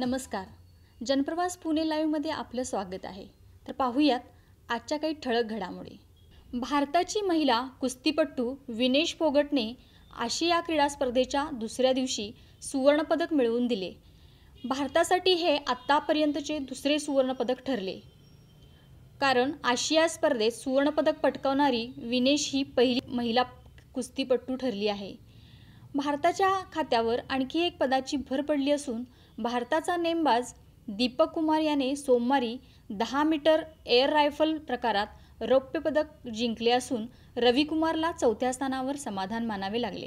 नमस्कार जनप्रवास पुणे लाईव्हमध्ये आपलं स्वागत आहे तर पाहूयात आजच्या काही ठळक घडामोडी भारताची महिला कुस्तीपट्टू विनेश फोगटने आशिया क्रीडा स्पर्धेच्या दुसऱ्या दिवशी सुवर्णपदक मिळवून दिले भारतासाठी हे आत्तापर्यंतचे दुसरे सुवर्णपदक ठरले कारण आशिया स्पर्धेत सुवर्णपदक पटकावणारी विनेश ही पहिली महिला कुस्तीपट्टू ठरली आहे भारताच्या खात्यावर आणखी एक पदाची भर पडली असून भारताचा नेमबाज दीपक कुमार याने सोमवारी दहा मीटर एअर रायफल प्रकारात रौप्य पदक जिंकले असून रविकुमारला चौथ्या स्थानावर समाधान मानावे लागले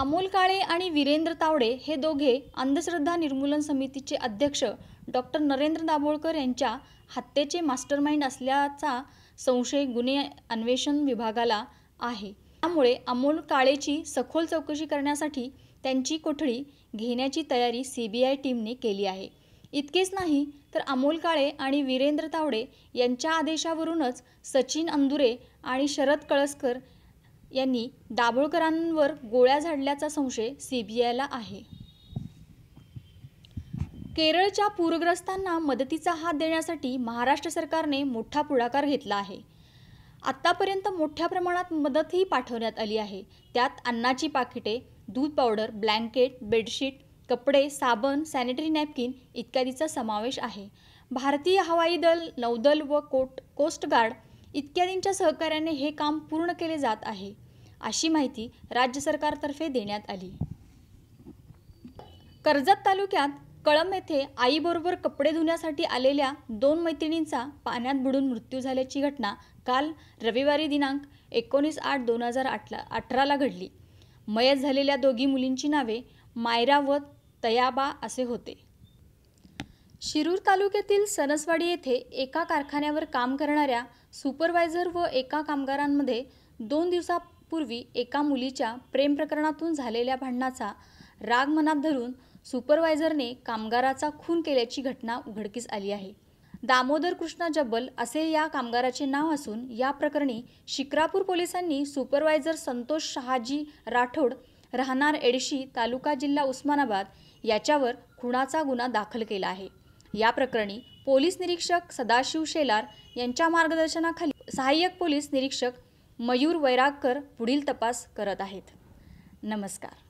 अमोल काळे आणि वीरेंद्र तावडे हे दोघे अंधश्रद्धा निर्मूलन समितीचे अध्यक्ष डॉक्टर नरेंद्र दाभोळकर यांच्या हत्येचे मास्टरमाइंड असल्याचा संशय गुन्हे अन्वेषण विभागाला आहे त्यामुळे अमोल काळेची सखोल चौकशी करण्यासाठी त्यांची कोठडी घेण्याची तयारी सी बी आय टीमने केली आहे इतकेच नाही तर अमोल काळे आणि वीरेंद्र तावडे यांच्या आदेशावरूनच सचिन अंदुरे आणि शरद कळसकर यांनी दाभोळकरांवर गोळ्या झाडल्याचा संशय सी बी आयला आहे केरळच्या पूरग्रस्तांना मदतीचा हात देण्यासाठी महाराष्ट्र सरकारने मोठा पुढाकार घेतला आहे आत्तापर्यंत मोठ्या प्रमाणात मदतही पाठवण्यात आली आहे त्यात अन्नाची पाकिटे दूध पावडर ब्लँकेट बेडशीट कपडे साबण सॅनिटरी नॅपकिन इत्यादीचा समावेश आहे भारतीय हवाई दल नौदल व कोट कोस्ट गार्ड इत्यादींच्या सहकार्याने हे काम पूर्ण केले जात आहे अशी माहिती राज्य सरकारतर्फे देण्यात आली कर्जत तालुक्यात कळंब येथे आईबरोबर कपडे धुण्यासाठी आलेल्या दोन मैत्रिणींचा पाण्यात बुडून मृत्यू झाल्याची घटना काल रविवारी दिनांक एकोणीस आठ दोन हजार आठला अठराला घडली मयत झालेल्या दोघी मुलींची नावे मायरा व तयाबा असे होते शिरूर तालुक्यातील सनसवाडी येथे एका कारखान्यावर काम करणाऱ्या सुपरवायझर व एका कामगारांमध्ये दोन दिवसापूर्वी एका मुलीच्या प्रेम प्रकरणातून झालेल्या भांडणाचा राग मनात धरून सुपरवायझरने कामगाराचा खून केल्याची घटना उघडकीस आली आहे दामोदर कृष्णा जब्बल असे या कामगाराचे नाव असून या प्रकरणी शिक्रापूर पोलिसांनी सुपरवायझर संतोष शहाजी राठोड राहणार एडशी तालुका जिल्हा उस्मानाबाद याच्यावर खुणाचा गुन्हा दाखल केला आहे या प्रकरणी पोलीस निरीक्षक सदाशिव शेलार यांच्या मार्गदर्शनाखाली सहाय्यक पोलीस निरीक्षक मयूर वैरागकर पुढील तपास करत आहेत नमस्कार